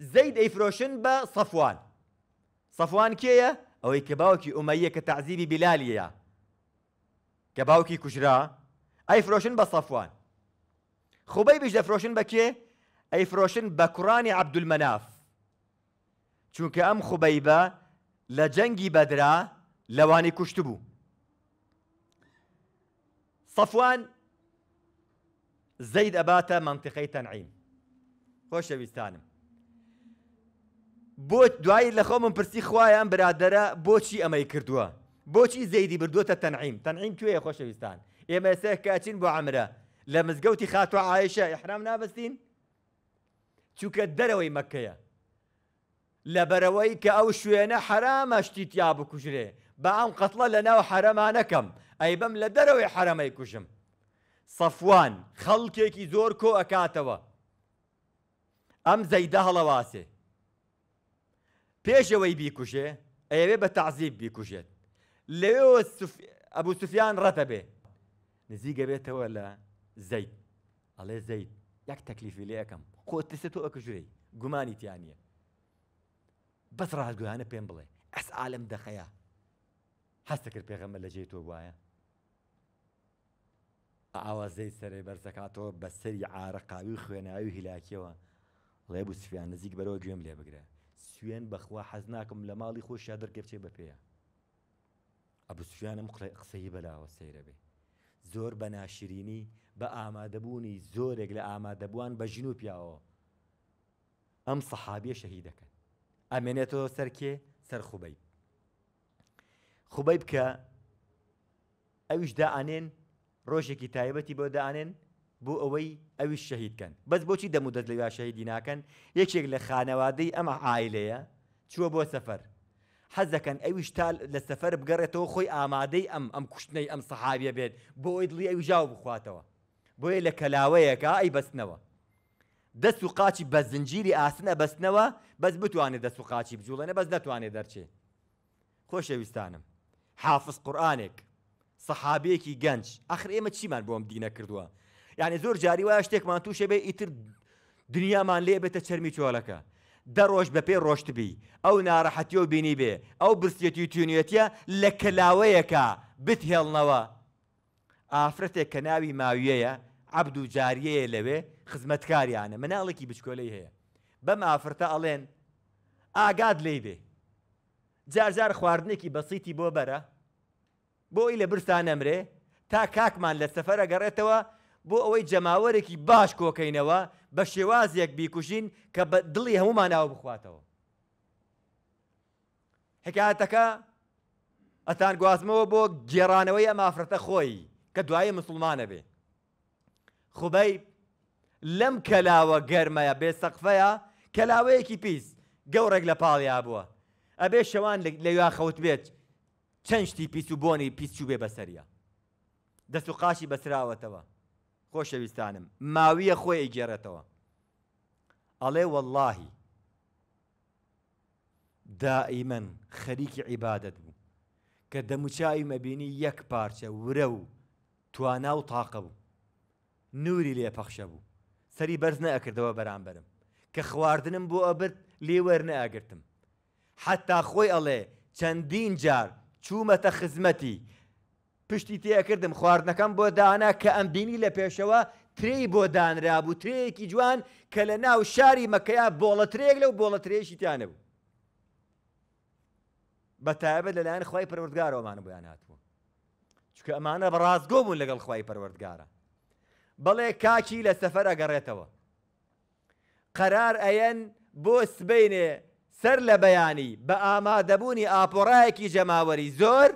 زيد ئەیفرۆشن بە صفوان صفوان کێیە ئەوەی كباوكي باوکی ئومەیە بلاليا كباوكي كجرا کە باوکی کوژرا ئەیفرۆشن بە سەفوان خوبەی بیش دەفرۆشن بە کێ ئەیفرۆشن بە کوڕانی عەبدولمەناف چونکە ئەم خوبەیبە بدرا لواني كشتبو صفوان زيد اباتا سەفوان تنعيم خوش منتیقەی بۆ دوایی لە خۆم پرسی خوایان برادرە بۆچی ئەمەی کردووە بۆچی زەیدی بردووەتە تەنعیم تەنعیم کوێ خۆشەویستان ئێمە سێ کاچین بۆ عمرە لە مزگەوتی خاتوە عیشە ئەحرام نابستین چووکە دەرەوەی مەکەیە لە بەرەوەی کە ئەو شوێنە حرامەشتیتیا بکوژرێ بە ئەم قەتڵە لە ناو حرەمانەکەم ئەی بم لە دەرەوەی حرەمەی کوژم سەفوان خەڵکێکی زۆر کۆ ئەکاتەوە ئەم زەیدە هەڵەواسێ پێشەوەی بیکوژێ ئەوێ بە تعزیب بیکوژێت لەوێ ئەبوو سوفیان ڕەتە بێ نزیگە بێتەوە لە زەید ئەڵێ زەید یەک تەکلیفی لەکەم خۆت تست تۆ ئەکوژێ گومانی تیانە بەس ڕازگویانە پێم بڵێ اس عالم دەخەیە هەستەکرد پێغەمە لە جێ تۆ وایە ئاوازەی سەرێ بەرزەکاتەوە بە سەری عارە قاوی خوێناوی هیلاکیەوە لێ بوو سوفیان نزیک بەرەوە گوێم لێ بگرە سوێن بەخوا حەز ناکەم لە ماڵی خۆشیا دەرگە بچێ بە پێەیە ئەبوو سویانم قسەی بەلاوە سەیرە بێ زۆر بە ناشرینی بە ئامادەبوونی زۆرێک لە ئامادەبووان بە ژن و پیاوە ئەم سەحابیە شەهی دەکەن ئەمێنێتەوە سەرکێ سەر خوبەی خوبەی بکە ئەویش دائانێن ڕۆژێکی تایبەتی بۆ دائانێن بۆ ئەوەی ئەویش شەهیدکەن بەس بۆچی دەمودەت لەوا شەهیدی ناکەن یەکێک لە خانەوادەی ئەمە عیلەیە چووە بۆ سەفەر حەزەکەن ئەویش تا لە سەفەر بگەڕێتەوە خۆی ئامادەی ئەم ئەم کوشتنەی ئەم سەحابە بێت بۆ ئەوی دڵی ئەوی ژاو بخواتەوە بۆیە لە کەلاوەیەکە ئەی بەستنەوە دەست و قاچی بە زنجیری ئاسنە بەستنەوە بەس بتوانێت دەست و قاچی بجوڵێنە بەس دەتوانێت دەرچێ خۆشەویستانم حافظ قورآانێک سەحابەیەکی گەنج ئەخر ئێمە چیمان بۆم دینە کردووە یعنی زۆر جاری وایە شتێکمان تووشێ بێ ئیتر دنیامان لێ بێتە چەرمی چۆلەکە دە ڕۆژ بە پێ ڕۆشتبی ئەو ناڕەحەتی و بینی بێ ئەو برسێتی تونیەتە لە کەلاوەیەکە بتهێڵنەوە ئافرەتێک کە ناوی ماویەیە عبد و جاریەیە لەوێ خزمەتکاریانە مناڵێکی بچکۆلەی هەیە بەم ئافرەتە ئەڵێن ئاگاد لی بێ جارجار خواردنێکی بەسییتی بۆ بەرە بۆی لە برسان ئەمرێ تا کاکمان لە سەفەرە گەڕێتەوە بۆ ئەوەی جەماوەرێکی باش کۆکەینەوە بە شێوازیەک بیکوژین کە بە دڵی هەموماناوە بخواتەوە. حکاتەکە ئەتان گوازمەوە بۆ گێڕانەوەی ئەمافرەتە خۆی کە دوایە مسلمانە بێ. خوبەی لەم کەلاوە گەرمەیە بێ سەقفەیە کەلاوەیەکی پیس گەورێک لە پاڵیا بووە. ئەبێ شەوان لەوا خەوت بێت چەند شتی پیس و بۆنی پیسچوو بێ بەسەریە. دەست و قاشی بەسراوەتەوە. خۆشەویستانم ماویە خۆی ئەیگێڕێتەوە ئەڵێ واللهی دائیمەن خەریکی عیبادت بوو کە دەموچاوی مەبینی یەک پارچە ورە و توانا و تااقە بوو نوری لێپەخشە بوو سەری بەرز نەئەکردەوە بەرامبەرم کە خواردنم بۆ ئەبرد لێوەەر نەئەگرتم حتا خۆی ئەڵێ چەندین جار چوومەتە خزمەتی پشتی تێکردم خواردنەکەم بۆ دانا کە ئەم بینی لە پێشەوە تری بۆ دانرابوو ترەیەکی جوان کە لە ناو شاری مەکەیا بۆڵە ترێک لەو بۆڵە ترێشی تیانەبوو بە تایبەت لەلایەن خی پەروەردگارەوەمانە بۆیان هاتبوو چکە ئەمانە بە ڕازگۆ بوون لەگەڵ خی پەروەردگارە بەڵێ کاکی لە سەفەر ئەگەڕێتەوە قەرار ئەەن بۆ سبینێ سەر لە بەیانی بە ئامادەبوونی ئاپۆڕایەکی جەماوەری زۆر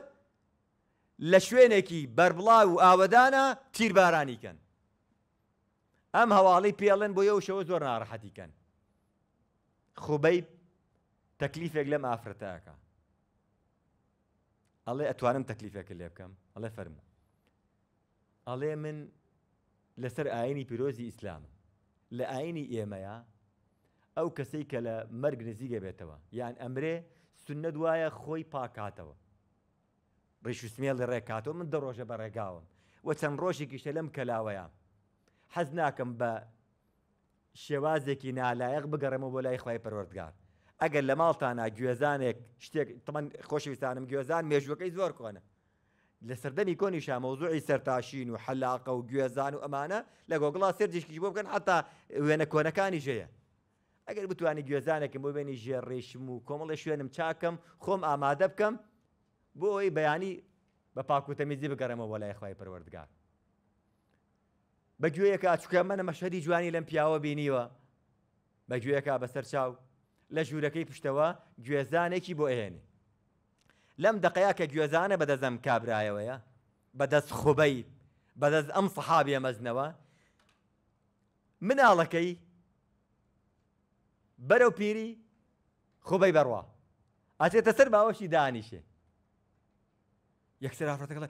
لە شوێنێکی بربڵاو و ئاوەدانە تیربارانیکەن ئەم هەواڵی پێڵێن بۆ یە شەوە زۆر ناڕەحەتیکەن خوبەی تەکلیفێک لەم ئافرەتەکە ئەڵێ ئەتوانم تەکلیفێکە لێ بکەم ئەڵێ فەرمو ئەڵێ من لەسەر ئاینی پیرۆزی ئیسلام لە ئاینی ئێمەیە ئەو کەسەی کە لە مەرگ نزیگە بێتەوە یان ئەمرێ سنە دوایە خۆی پاکاتەوە ڕیشوسمێل لە ڕێکاتەوە من دەڕۆژە بە ڕێگاوم وە چەند ڕۆژێکیشتە لەم کەلاوەیە حەز ناکەم بە شێوازێکی نالایەق بگەڕێمە بۆ لای خی پەروەردگار ئەگەر لە ماڵتانە گوێزانێک شتێک تەمەند خۆشویستانم گوێزان مێژوەکەی زۆر کۆنە لە سەردەمی کۆنی شامەوزوعی سەرتاشین و حەلاقە و گوێزان و ئەمانە لە گۆگڵا سرجشکی بۆ بکەن حتا وێنە کۆنەکانی ژەیە ئەگەر بتوانانی گوێزانێکم بۆ بێنی ژێ ڕێشم و کۆمەڵی شوێنم چاکەم خۆم ئامادە بکەم بۆ ئەوی بەیانی بە پاکوتەمیزی بگەڕێمە بۆ لای خی پەروەردگار بەگوێیەکە چکە منە مەشەری جوانی لەم پیاوە بینیوە بەگوێیەکە بەسەر چاو لە ژوورەکەی پشتەوە گوێزانێکی بۆ ئێنێ لەم دقەیە کە گوێزانە بەدەزەم کابرایەوەیە بەدەست خوبەی بەدەست ئەم سەحابە مەزنەوە مناڵەکەی بەرەو پیری خوبەی بڕوا ئەچێتە سەر باوەشی دانیشێ یەکسەر ئافرەتەکەڵێ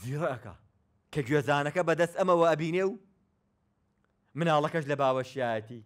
زیڕەکە کە گوێزانەکە بەدەست ئەمەوە ئەبینێ و مناڵەکەش لە باوەشیایەتی.